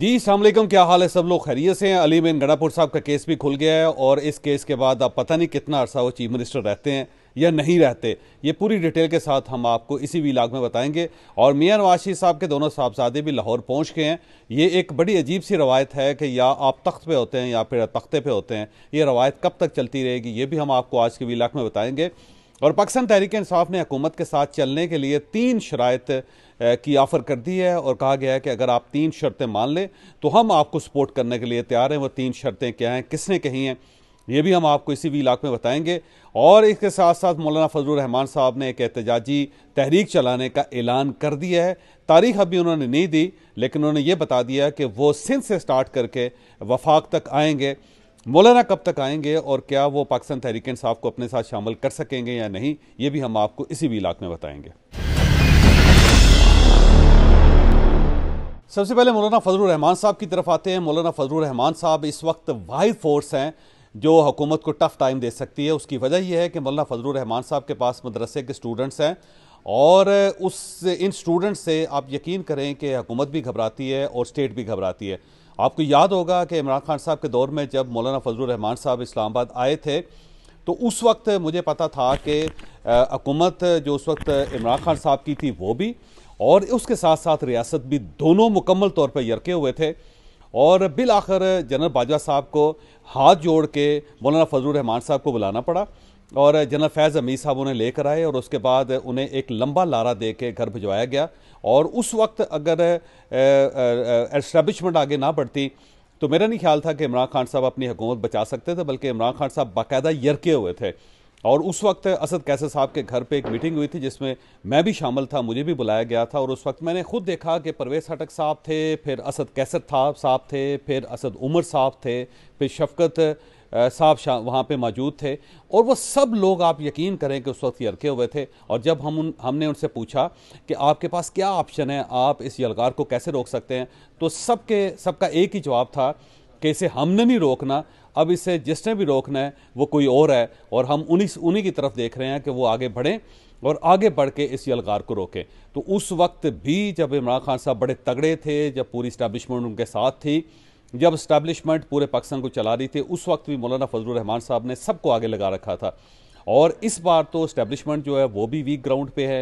जी सलामकुम क्या हाल है सब लोग खैरियत से हैं अली बिन गणापुर साहब का केस भी खुल गया है और इस केस के बाद आप पता नहीं कितना अरसा वो चीफ मिनिस्टर रहते हैं या नहीं रहते ये पूरी डिटेल के साथ हम आपको इसी वीलाग में बताएंगे और मियाँ नवाशी साहब के दोनों साहबजादे भी लाहौर पहुँच गए हैं ये एक बड़ी अजीब सी रवायत है कि या आप तख्त पे होते हैं या फिर तख्ते पे होते हैं ये रवायत कब तक चलती रहेगी ये भी हम आपको आज के विलाग में बताएंगे और पाकिस्तान तहरीक इसाफ़ ने हकूमत के साथ चलने के लिए तीन शरात की ऑफ़र कर दी है और कहा गया है कि अगर आप तीन शर्तें मान लें तो हम आपको सपोर्ट करने के लिए तैयार हैं वो तीन शर्तें क्या हैं किसने कही हैं ये भी हम आपको इसी इलाक में बताएंगे और इसके साथ साथ मौलाना फजल रहमान साहब ने एक एहतजाजी तहरीक चलाने का ऐलान कर दिया है तारीख अभी उन्होंने नहीं दी लेकिन उन्होंने ये बता दिया कि वो सिंध से स्टार्ट करके वफाक तक आएंगे मौलाना कब तक आएंगे और क्या वो पाकिस्तान तहरीक इंसाफ को अपने साथ शामिल कर सकेंगे या नहीं ये भी हम आपको इसी इलाक़ में बताएंगे सबसे पहले मौलाना फजल रहमान साहब की तरफ आते हैं मौलाना फजल रहमान साहब इस वक्त वाहिद फोर्स हैं जो हुकूमत को टफ टाइम दे सकती है उसकी वजह यह है कि मौलाना फजल रहमान साहब के पास मदरसे के स्टूडेंट्स हैं और उस इन स्टूडेंट्स से आप यकीन करें कि हुकूमत भी घबराती है और स्टेट भी घबराती है आपको याद होगा कि इमरान खान साहब के दौर में जब मौलाना फजल रहमान साहब इस्लामाबाद आए थे तो उस वक्त मुझे पता था कि हकूमत जो उस वक्त इमरान खान साहब की थी वो भी और उसके साथ साथ रियासत भी दोनों मुकम्मल तौर पर यरके हुए थे और बिल आखिर जनरल बाजवा साहब को हाथ जोड़ के मौलाना फजल रहमान साहब को बुलाना पड़ा और जनरल फैज़ अमीर साहब उन्हें लेकर आए और उसके बाद उन्हें एक लंबा लारा दे के घर भिजवाया गया और उस वक्त अगर एस्टैब्लिशमेंट आगे ना बढ़ती तो मेरा नहीं ख्याल था कि इमरान खान साहब अपनी हुकूमत बचा सकते थे बल्कि इमरान खान साहब बाकायदा यरके हुए थे और उस वक्त असद कैसर साहब के घर पे एक मीटिंग हुई थी जिसमें मैं भी शामिल था मुझे भी बुलाया गया था और उस वक्त मैंने खुद देखा कि परवेज हटक साहब थे फिर असद कैसर साहब थे फिर असद उमर साहब थे फिर शफकत साहब शाह वहाँ पे मौजूद थे और वो सब लोग आप यकीन करें कि उस वक्त यलके हुए थे और जब हम उन हमने उनसे पूछा कि आपके पास क्या ऑप्शन है आप इस यलगार को कैसे रोक सकते हैं तो सबके सबका एक ही जवाब था कि इसे हमने नहीं रोकना अब इसे जिसने भी रोकना है वो कोई और है और हम उन्हीं उन्हीं की तरफ देख रहे हैं कि वो आगे बढ़ें और आगे बढ़ के इस यलगार को रोकें तो उस वक्त भी जब इमरान खान साहब बड़े तगड़े थे जब पूरी इस्टेबलिशमेंट उनके साथ थी जब इस्टेबलिशमेंट पूरे पाकिस्तान को चला रही थी उस वक्त भी मौलाना फजल रहमान साहब ने सबको आगे लगा रखा था और इस बार तो इस्टेबलिशमेंट जो है वो भी वीक ग्राउंड पे है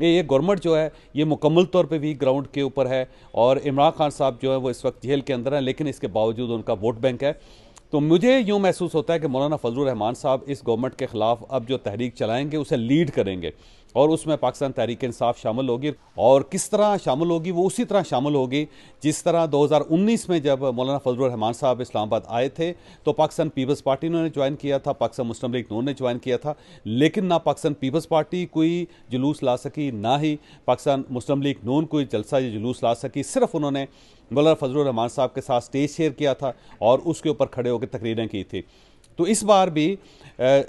ये गवर्नमेंट जो है ये मुकम्मल तौर पे वीक ग्राउंड के ऊपर है और इमरान खान साहब जो है वो इस वक्त जेल के अंदर हैं लेकिन इसके बावजूद उनका वोट बैंक है तो मुझे यूँ महसूस होता है कि मौलाना फजल रहमान साहब इस गवर्नमेंट के ख़िलाफ़ अब जो तहरीक चलाएंगे उसे लीड करेंगे और उसमें पाकिस्तान तहरीक इंसाफ शामिल होगी और किस तरह शामिल होगी वो उसी तरह शामिल होगी जिस तरह 2019 में जब मौलाना फजल रहमान साहब इस्लामाबाद आए थे तो पाकिस्तान पीपल्स पार्टी ने ज्वाइन किया था पाकिस्तान मुस्लिम लीग नून ने ज्वाइन किया था लेकिन ना पाकिस्तान पीपल्स पार्टी कोई जुलूस ला सकी ना ही पाकिस्तान मुस्लिम लीग नून कोई जलसा या जुलूस ला सकी सिर्फ उन्होंने मौलाना फजल रहमान साहब के साथ स्टेज शेयर किया था और उसके ऊपर खड़े होकर तकरीरें की थी तो इस बार भी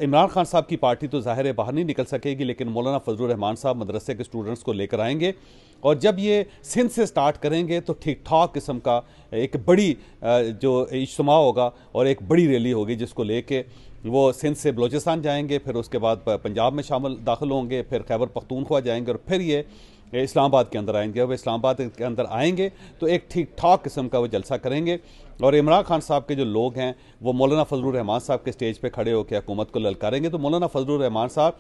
इमरान खान साहब की पार्टी तो ज़ाहिर बाहर नहीं निकल सकेगी लेकिन मौलाना फजलरहमान साहब मदरसे के स्टूडेंट्स को लेकर आएंगे और जब ये सिंध से स्टार्ट करेंगे तो ठीक ठाक किस्म का एक बड़ी जो इज्तम होगा और एक बड़ी रैली होगी जिसको लेके वो सिंध से बलूचिस्तान जाएंगे फिर उसके बाद पंजाब में शामिल दाखिल होंगे फिर खैबर पख्तूनख्वा जाएंगे और फिर ये इस्लामाबाद के अंदर आएंगे अब इस्लामाबाद के अंदर आएंगे तो एक ठीक ठाक किस्म का वो जलसा करेंगे और इमरान खान साहब के जो लोग हैं वो मौलाना फजल रहमान साहब के स्टेज पे खड़े होकर हुकूमत को ललकारेंगे तो मौलाना फजल रहमान साहब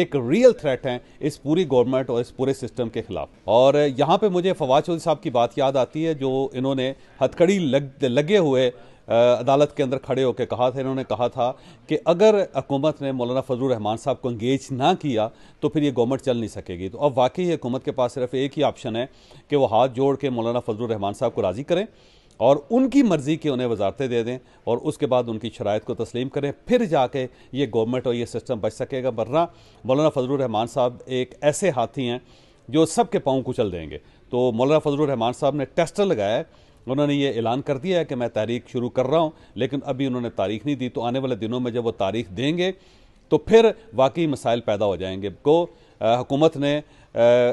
एक रियल थ्रेट हैं इस पूरी गवर्नमेंट और इस पूरे सिस्टम के खिलाफ और यहाँ पे मुझे फवाद चौधरी साहब की बात याद आती है जो इन्होंने हथकड़ी लग, लगे हुए अदालत के अंदर खड़े होकर कहा था इन्होंने कहा था कि अगर हुकूमत ने मौलाना फजल रहमान साहब को इंगेज ना किया तो फिर ये गवर्नमेंट चल नहीं सकेगी तो अब वाकई ही हुकूमत के पास सिर्फ एक ही ऑप्शन है कि वो हाथ जोड़ के मौलाना फजल रहमान साहब को राज़ी करें और उनकी मर्ज़ी की उन्हें वजारतें दे दें और उसके बाद उनकी शरात को तस्लीम करें फिर जाके ये गवर्नमेंट और ये सिस्टम बच सकेगा वरना मौलाना फजल रहमान साहब एक ऐसे हाथी हैं जो सबके पाँव कुचल देंगे तो मौलाना फजल रहमान साहब ने टेस्टर लगाया उन्होंने ये ऐलान कर दिया है कि मैं तारीख शुरू कर रहा हूँ लेकिन अभी उन्होंने तारीख नहीं दी तो आने वाले दिनों में जब वो तारीख देंगे तो फिर वाकई मसाइल पैदा हो जाएंगे को हुकूमत ने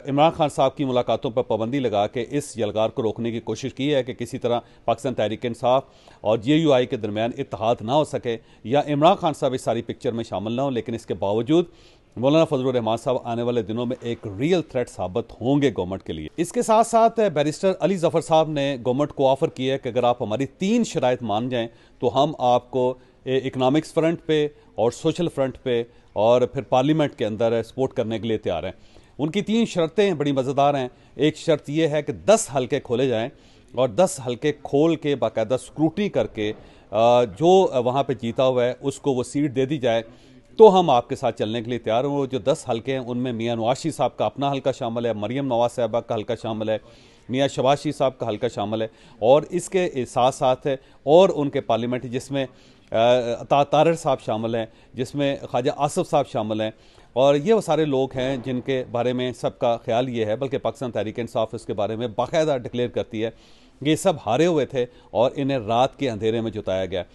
इमरान खान साहब की मुलाकातों पर पाबंदी लगा के इस यलगार को रोकने की कोशिश की है कि किसी तरह पाकिस्तान तहरीक इंसाफ और जे यू आई के दरमियान इतिहाद ना हो सके या इमरान खान साहब इस सारी पिक्चर में शामिल ना हो लेकिन इसके बावजूद मौलाना फजल रहमान साहब आने वाले दिनों में एक रियल थ्रेट साबित होंगे गवर्नमेंट के लिए इसके साथ साथ बैरिस्टर अली जफर साहब ने गवर्नमेंट को ऑफर किया है कि अगर आप हमारी तीन शरात मान जाएं तो हम आपको इकनॉमिक्स फ्रंट पे और सोशल फ्रंट पे और फिर पार्लियामेंट के अंदर सपोर्ट करने के लिए तैयार हैं उनकी तीन शर्तें बड़ी मज़ेदार हैं एक शर्त यह है कि दस हल्के खोले जाएँ और दस हल्के खोल के बाकायदा स्क्रूटनी करके जो वहाँ पर जीता हुआ है उसको वो सीट दे दी जाए तो हम आपके साथ चलने के लिए तैयार हूँ जो दस हल्के हैं उनमें मियाँ नवाशी साहब का अपना हल्का शामिल है मरीम नवाज साहबा का हल्का शामिल है मियाँ शबाशी साहब का हल्का शामिल है और इसके साथ साथ है और उनके पार्लियामेंट जिसमें तार साहब शामिल हैं जिसमें ख्वाजा आसफ साहब शामिल हैं और ये वो सारे लोग हैं जिनके बारे में सबका ख्याल ये है बल्कि पाकिस्तान तहरीक इंसाफ इसके बारे में बाकायदा डिक्लेयर करती है ये सब हारे हुए थे और इन्हें रात के अंधेरे में जुताया गया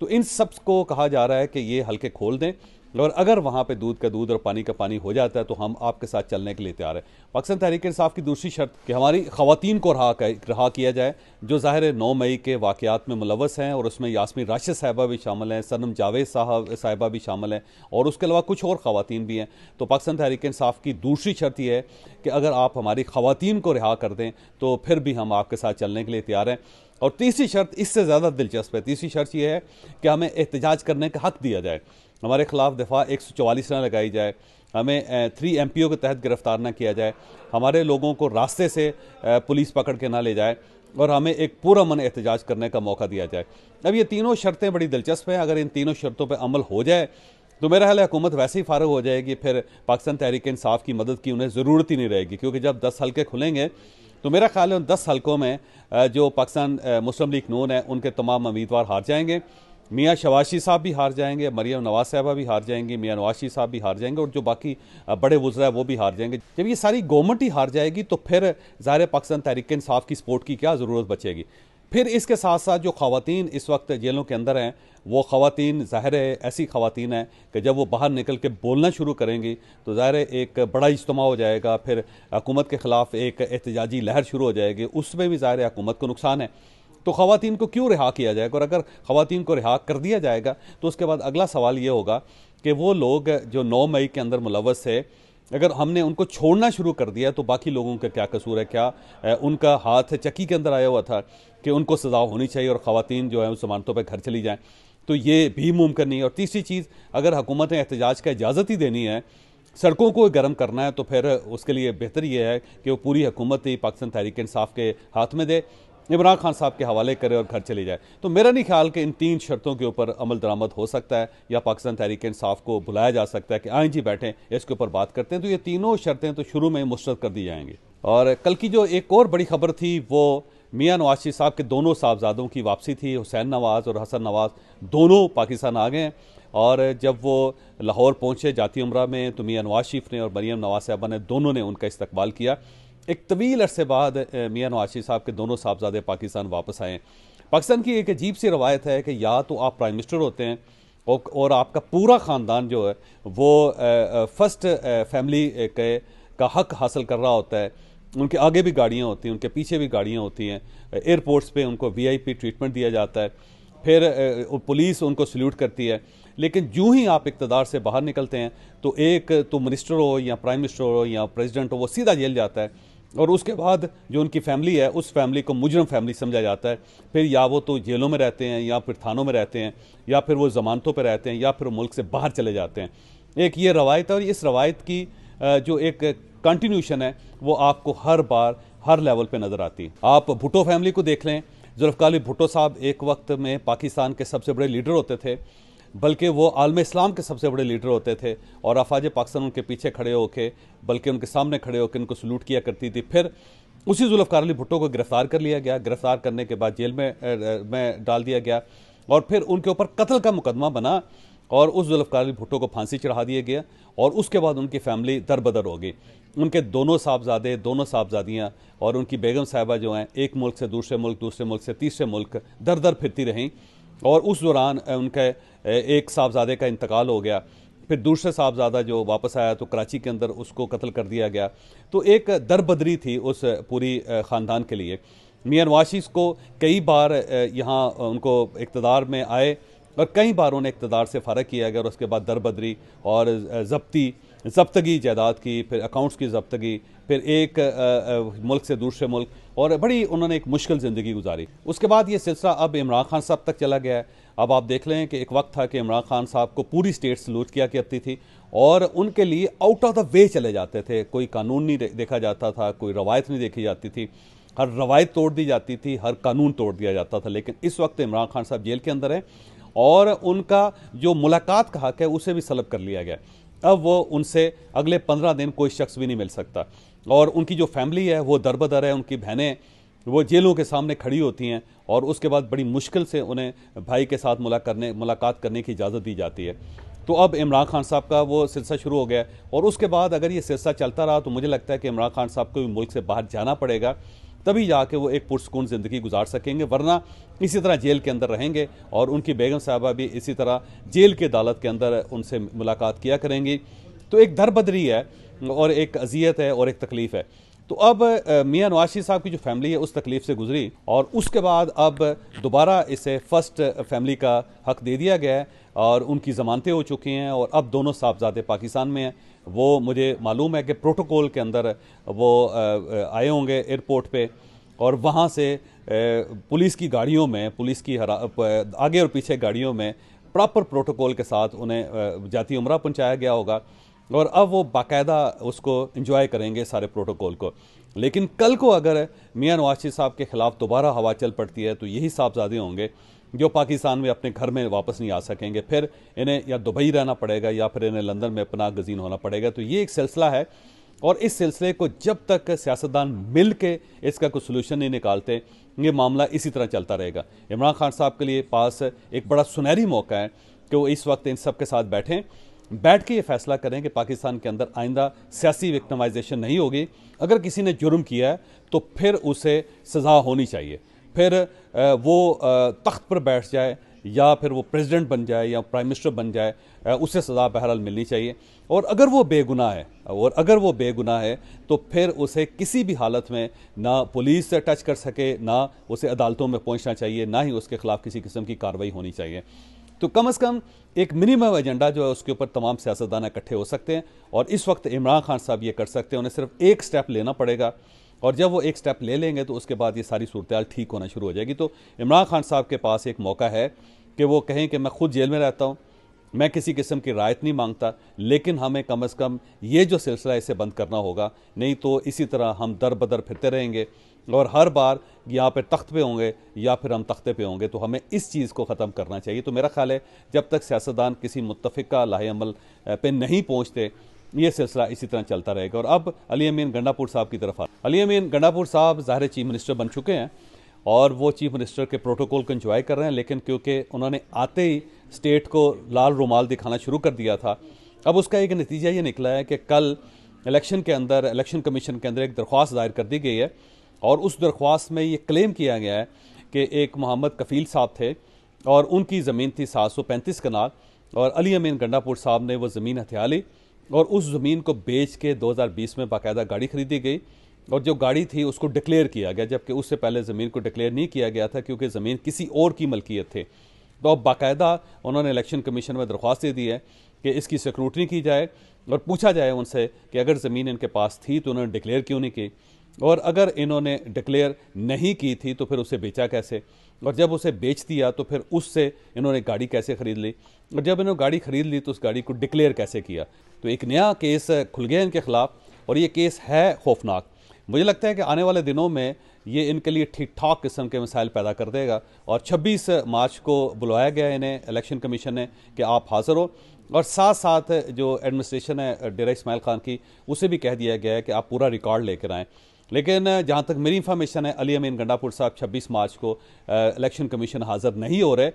तो इन सब को कहा जा रहा है कि ये हल्के खोल दें और अगर वहाँ पे दूध का दूध और पानी का पानी हो जाता है तो हम आपके साथ चलने के लिए तैयार हैं पाकिस्तान तहरीक इंसाफ की दूसरी शर्त कि हमारी खातन को रहा रहा किया जाए जो ज़ाहिर है नौ मई के वाक़ात में मुलवस हैं और उसमें यासमी राशिद साहिबा भी शामिल हैं सनम जावेद साहब साहिबा भी शामिल हैं और उसके अलावा कुछ और ख़वान भी हैं तो पाकिस्तान तहरीक इंसाफ की दूसरी शर्त यह है कि अगर आप हमारी खातन को रिहा कर दें तो फिर भी हम आपके साथ चलने के लिए तैयार हैं और तीसरी शर्त इससे ज़्यादा दिलचस्प है तीसरी शर्त यह है कि हमें एहतजाज करने का हक दिया जाए हमारे खिलाफ दफ़ा एक सौ चवालीस न लगाई जाए हमें थ्री एम के तहत गिरफ़्तार ना किया जाए हमारे लोगों को रास्ते से पुलिस पकड़ के ना ले जाए और हमें एक पूरा मन एहतजाज करने का मौका दिया जाए अब ये तीनों शर्तें बड़ी दिलचस्प हैं अगर इन तीनों शर्तों पर अमल हो जाए तो मेरा ख्याल हुकूमत वैसे ही फारग हो जाएगी फिर पाकिस्तान तहरीक इंसाफ की मदद की उन्हें ज़रूरत ही नहीं रहेगी क्योंकि जब दस हल्के खुलेंगे तो मेरा ख्याल है उन दस हलकों में जो पाकिस्तान मुस्लिम लीग नून है उनके तमाम उम्मीदवार हार जाएंगे मियाँ शवाशी साहब भी हार जाएंगे मरियम नवाज साहबा भी हार जाएंगी मियाँ नवाशी साहब भी हार जाएंगे और जो बाकी बड़े वज्रा है वो भी हार जाएंगे जब ये सारी गवर्नमेंट ही हार जाएगी तो फिर ज़ाहिर पाकिस्तान तहरीक इंसाफ की सपोर्ट की क्या ज़रूरत बचेगी फिर इसके साथ साथ जो खातन इस वक्त जेलों के अंदर हैं वो खातन ज़ाहिर है ऐसी खातन हैं कि जब वो बाहर निकल के बोलना शुरू करेंगी तो ज़ाहिर एक बड़ा इज्तम हो जाएगा फिर हकूमत के ख़िलाफ़ एक एहतजाजी लहर शुरू हो जाएगी उसमें भी ज़ाहिर हकूमत हुकूमत को नुकसान है तो खातन को क्यों रिहा किया जाएगा और अगर खातन को रिहा कर दिया जाएगा तो उसके बाद अगला सवाल ये होगा कि वो लोग जो नौ मई के अंदर मुलवस है अगर हमने उनको छोड़ना शुरू कर दिया तो बाकी लोगों का क्या कसूर है क्या उनका हाथ चक्की के अंदर आया हुआ था कि उनको सज़ा होनी चाहिए और ख़वान जो है उस जमानतों पर घर चली जाएँ तो ये भी मुमकिन नहीं है और तीसरी चीज़ अगर हुकूमत ने एहतजाज का इजाज़त ही देनी है सड़कों को गर्म करना है तो फिर उसके लिए बेहतर ये है कि वो पूरी हुकूमत ही पाकिस्तान तहरीक इंसाफ के हाथ में दे इमरान खान साहब के हवाले करे और घर चली जाए तो मेरा नहीं ख्याल कि इन तीन शर्तों के ऊपर अमल दरामद हो सकता है या पाकिस्तान तहरीक इंसाफ को बुलाया जा सकता है कि आए जी बैठें इसके ऊपर बात करते हैं तो ये तीनों शर्तें तो शुरू में मुस्रद कर दी जाएंगी और कल की जो एक और बड़ी खबर थी वो मियाँ नवाज साहब के दोनों साहबजादों की वापसी थी हुसैन नवाज़ और हसन नवाज़ दोनों पाकिस्तान आ गए और जब वो लाहौर पहुँचे जाती उम्र में तो मियाँ नवाज शरीफ ने और मरीम नवाज साहबा ने दोनों ने उनका इस्तेवाल किया एक तवील अरसे बाद मियाँ नवाशी साहब के दोनों साहबजादे पाकिस्तान वापस आए पाकिस्तान की एक अजीब सी रवायत है कि या तो आप प्राइम मिनिस्टर होते हैं और, आपका पूरा ख़ानदान जो है वो फर्स्ट फैमिली के का हक हासिल कर रहा होता है उनके आगे भी गाड़ियाँ होती हैं उनके पीछे भी गाड़ियाँ होती हैं एयरपोर्ट्स पे उनको वीआईपी ट्रीटमेंट दिया जाता है फिर पुलिस उनको सल्यूट करती है लेकिन जूँ ही आप इकतदार से बाहर निकलते हैं तो एक तो मिनिस्टर हो या प्राइम मिनिस्टर हो या प्रेजिडेंट हो वो सीधा जेल जाता है और उसके बाद जो उनकी फैमिली है उस फैमिली को मुजरम फैमिली समझा जाता है फिर या वो तो जेलों में रहते हैं या फिर थानों में रहते हैं या फिर वो ज़मानतों पर रहते हैं या फिर मुल्क से बाहर चले जाते हैं एक ये रवायत है और इस रवायत की जो एक कंटिन्यूशन है वो आपको हर बार हर लेवल पर नज़र आती है आप भुटो फैमिली को देख लें जुल्फ़ाली भुटो साहब एक वक्त में पाकिस्तान के सबसे बड़े लीडर होते थे बल्कि वो आलम इस्लाम के सबसे बड़े लीडर होते थे और अफाज पाकिस्तान उनके पीछे खड़े होके बल्कि उनके सामने खड़े होकर उनको सलूट किया करती थी फिर उसी जुल्फ़कार अली भुट्टो को गिरफ़्तार कर लिया गया गिरफ़्तार करने के बाद जेल में में डाल दिया गया और फिर उनके ऊपर कत्ल का मुकदमा बना और उस जुल्फ़कार अली भुट्टो को फांसी चढ़ा दिया गया और उसके बाद उनकी फैमिली दर बदर हो गई उनके दोनों साहबजादे दोनों साहबजादियाँ और उनकी बेगम साहिबा जो हैं एक मुल्क से दूसरे मुल्क दूसरे मुल्क से तीसरे मुल्क दर दर फिरती रहीं और उस दौरान उनके एक साहबजादे का इंतकाल हो गया फिर दूसरे साहबजादा जो वापस आया तो कराची के अंदर उसको कत्ल कर दिया गया तो एक दरबदरी थी उस पूरी ख़ानदान के लिए मियाँ नवाशीस को कई बार यहाँ उनको इकतदार में आए और कई बार उन्हें इकतदार से फ़र्क किया गया और उसके बाद दरबदरी और जब्ती जब्तगी जायदाद की फिर अकाउंट्स की जब्तगी फिर एक आ, मुल्क से दूसरे मुल्क और बड़ी उन्होंने एक मुश्किल ज़िंदगी गुजारी उसके बाद ये सिलसिला अब इमरान खान साहब तक चला गया है अब आप देख लें कि एक वक्त था कि इमरान खान साहब को पूरी स्टेट लूट किया करती थी और उनके लिए आउट ऑफ द वे चले जाते थे कोई कानून नहीं देखा जाता था कोई रवायत नहीं देखी जाती थी हर रवायत तोड़ दी जाती थी हर कानून तोड़ दिया जाता था लेकिन इस वक्त इमरान खान साहब जेल के अंदर हैं और उनका जो मुलाकात का हक है उसे भी सलब कर लिया गया अब वो उनसे अगले पंद्रह दिन कोई शख्स भी नहीं मिल सकता और उनकी जो फैमिली है वो दरबदर है उनकी बहनें वो जेलों के सामने खड़ी होती हैं और उसके बाद बड़ी मुश्किल से उन्हें भाई के साथ मुला करने मुलाकात करने की इजाज़त दी जाती है तो अब इमरान खान साहब का वो सिलसिला शुरू हो गया और उसके बाद अगर ये सिलसिला चलता रहा तो मुझे लगता है कि इमरान खान साहब को भी मुल्क से बाहर जाना पड़ेगा तभी जाके वो एक पुरस्कून ज़िंदगी गुजार सकेंगे वरना इसी तरह जेल के अंदर रहेंगे और उनकी बेगम साहबा भी इसी तरह जेल के अदालत के अंदर उनसे मुलाकात किया करेंगी तो एक दरबदरी है और एक अजियत है और एक तकलीफ़ है तो अब मियाँ नवाशी साहब की जो फैमिली है उस तकलीफ से गुजरी और उसके बाद अब दोबारा इसे फर्स्ट फैमिली का हक दे दिया गया है और उनकी ज़मानतें हो चुकी हैं और अब दोनों साहबजादे पाकिस्तान में हैं वो मुझे मालूम है कि प्रोटोकॉल के अंदर वो आए होंगे एयरपोर्ट पे और वहाँ से पुलिस की गाड़ियों में पुलिस की आगे और पीछे गाड़ियों में प्रॉपर प्रोटोकॉल के साथ उन्हें जाती उम्र पहुँचाया गया होगा और अब वो बाकायदा उसको इंजॉय करेंगे सारे प्रोटोकॉल को लेकिन कल को अगर मियाँ नवाज साहब के ख़िलाफ़ दोबारा हवा चल पड़ती है तो यही साहबजादे होंगे जो पाकिस्तान में अपने घर में वापस नहीं आ सकेंगे फिर इन्हें या दुबई रहना पड़ेगा या फिर इन्हें लंदन में अपना गजीन होना पड़ेगा तो ये एक सिलसिला है और इस सिलसिले को जब तक सियासतदान मिल के इसका कोई सोल्यूशन नहीं निकालते ये मामला इसी तरह चलता रहेगा इमरान खान साहब के लिए पास एक बड़ा सुनहरी मौका है कि वो इस वक्त इन सब के साथ बैठें बैठ के ये फैसला करें कि पाकिस्तान के अंदर आइंदा सियासी विक्टमाइजेशन नहीं होगी अगर किसी ने जुर्म किया है तो फिर उसे सज़ा होनी चाहिए फिर वो तख्त पर बैठ जाए या फिर वो प्रेसिडेंट बन जाए या प्राइम मिनिस्टर बन जाए उसे सज़ा बहरहाल मिलनी चाहिए और अगर वो बेगुनाह है और अगर वो बेगुनाह है तो फिर उसे किसी भी हालत में ना पुलिस से टच कर सके ना उसे अदालतों में पहुंचना चाहिए ना ही उसके खिलाफ किसी किस्म की कार्रवाई होनी चाहिए तो कम अज़ कम एक मिनिमम एजेंडा जो है उसके ऊपर तमाम सियासतदान इकट्ठे हो सकते हैं और इस वक्त इमरान खान साहब ये कर सकते हैं उन्हें सिर्फ एक स्टेप लेना पड़ेगा और जब वो एक स्टेप ले लेंगे तो उसके बाद ये सारी सूरत ठीक होना शुरू हो जाएगी तो इमरान खान साहब के पास एक मौका है कि वो कहें कि मैं खुद जेल में रहता हूँ मैं किसी किस्म की रायत नहीं मांगता लेकिन हमें कम अज़ कम ये जो सिलसिला इसे बंद करना होगा नहीं तो इसी तरह हम दर बदर फिरते रहेंगे और हर बार यहाँ पे तख्त पे होंगे या फिर हम तख्ते पे होंगे तो हमें इस चीज़ को ख़त्म करना चाहिए तो मेरा ख्याल है जब तक सियासतदान किसी मुतफ़ा लाहे अमल पर नहीं पहुँचते ये सिलसिला इसी तरह चलता रहेगा और अब अली अमीन गंडापुर साहब की तरफ अली अमीन गंडापुर साहब ज़ाहिर चीफ मिनिस्टर बन चुके हैं और वो चीफ मिनिस्टर के प्रोटोकॉल को इन्जॉय कर रहे हैं लेकिन क्योंकि उन्होंने आते ही स्टेट को लाल रुमाल दिखाना शुरू कर दिया था अब उसका एक नतीजा ये निकला है कि कल इलेक्शन के अंदर इलेक्शन कमीशन के अंदर एक दरख्वास्त दायर कर दी गई है और उस दरख्वास्त में ये क्लेम किया गया है कि एक मोहम्मद कफ़ील साहब थे और उनकी ज़मीन थी सात सौ पैंतीस कनाल और अली अमीन गंडापुर साहब ने वो ज़मीन हथिया ली और उस ज़मीन को बेच के 2020 में बाकायदा गाड़ी खरीदी गई और जो गाड़ी थी उसको डिक्लेयर किया गया जबकि उससे पहले ज़मीन को डिक्लेयर नहीं किया गया था क्योंकि ज़मीन किसी और की मलकियत थी तो अब बाकायदा उन्होंने इलेक्शन कमीशन में दरख्वास्त दे दी है कि इसकी सिक्योरिटी की जाए और पूछा जाए उनसे कि अगर ज़मीन इनके पास थी तो उन्होंने डिक्लेयर क्यों नहीं की और अगर इन्होंने डिक्लेयर नहीं की थी तो फिर उसे बेचा कैसे और जब उसे बेच दिया तो फिर उससे इन्होंने गाड़ी कैसे ख़रीद ली और जब इन्होंने गाड़ी ख़रीद ली तो उस गाड़ी को डिक्लेयर कैसे किया तो एक नया केस खुल गया इनके ख़िलाफ़ और ये केस है खौफनाक मुझे लगता है कि आने वाले दिनों में ये इनके लिए ठीक ठाक किस्म के मसाइल पैदा कर देगा और 26 मार्च को बुलाया गया इन्हें इलेक्शन कमीशन ने कि आप हाज़िर हो और साथ साथ जो एडमिनिस्ट्रेशन है डेरा इसमाइल खान की उसे भी कह दिया गया है कि आप पूरा रिकॉर्ड लेकर आएँ लेकिन जहाँ तक मेरी इंफॉर्मेशन है अली अमीन गंडापुर साहब छब्बीस मार्च को इलेक्शन कमीशन हाज़िर नहीं हो रहे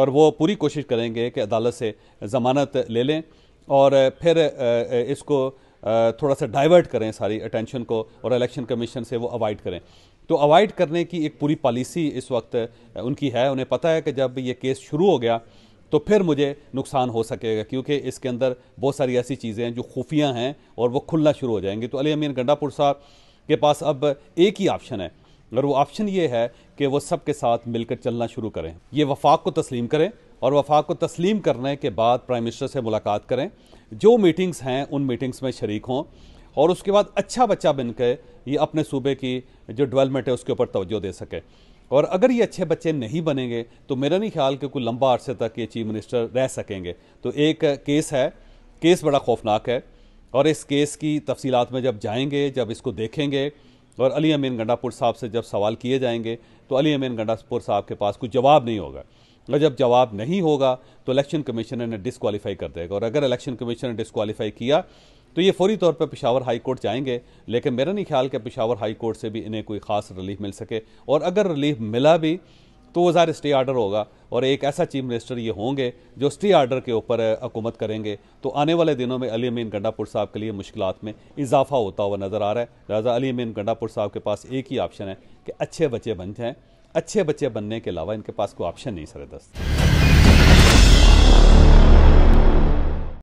और वो पूरी कोशिश करेंगे कि अदालत से ज़मानत ले लें और फिर इसको थोड़ा सा डाइवर्ट करें सारी अटेंशन को और इलेक्शन कमीशन से वो अवॉइड करें तो अवॉइड करने की एक पूरी पॉलिसी इस वक्त उनकी है उन्हें पता है कि जब ये केस शुरू हो गया तो फिर मुझे नुकसान हो सकेगा क्योंकि इसके अंदर बहुत सारी ऐसी चीज़ें हैं जो खुफियाँ हैं और वो खुलना शुरू हो जाएंगी तो अली अमीन गंडापुर साहब के पास अब एक ही ऑप्शन है और वो ऑप्शन ये है कि वो सब के साथ मिलकर चलना शुरू करें ये वफाक को तस्लीम करें और वफाक को तस्लीम करने के बाद प्राइम मिनिस्टर से मुलाकात करें जो मीटिंग्स हैं उन मीटिंग्स में शरीक हों और उसके बाद अच्छा बच्चा बन के ये अपने सूबे की जो डेवलपमेंट है उसके ऊपर तोज्जो दे सके और अगर ये अच्छे बच्चे नहीं बनेंगे तो मेरा नहीं ख्याल कि कोई लंबा अरसे तक ये चीफ मिनिस्टर रह सकेंगे तो एक केस है केस बड़ा खौफनाक है और इस केस की तफसीत में जब जाएंगे जब इसको देखेंगे और अली अमीन गंडापुर साहब से जब सवाल किए जाएंगे तो अली अमीन गंडापुर साहब के पास कुछ जवाब नहीं होगा और जब जवाब नहीं होगा तो इलेक्शन कमीशन ने डिसक्वालीफाई कर देगा और अगर इलेक्शन कमीशन ने डिसक्वालीफाई किया तो ये फौरी तौर पर पिशावर हाई कोर्ट जाएंगे लेकिन मेरा नहीं ख्याल कि पिशावर हाई कोर्ट से भी इन्हें कोई ख़ास रिलीफ मिल सके और अगर रिलीफ मिला भी तो वो ज़ाहिर स्टे आर्डर होगा और एक ऐसा चीफ मिनिस्टर ये होंगे जो स्टे आर्डर के ऊपर हुकूमत करेंगे तो आने वाले दिनों में अली अमीन गंडापुर साहब के लिए मुश्किल में इजाफा होता हुआ नज़र आ रहा है लिहाजा अली अमीन गंडापुर साहब के पास एक ही ऑप्शन है कि अच्छे बच्चे बन जाएँ अच्छे बच्चे बनने के अलावा इनके पास कोई ऑप्शन नहीं सर दस्त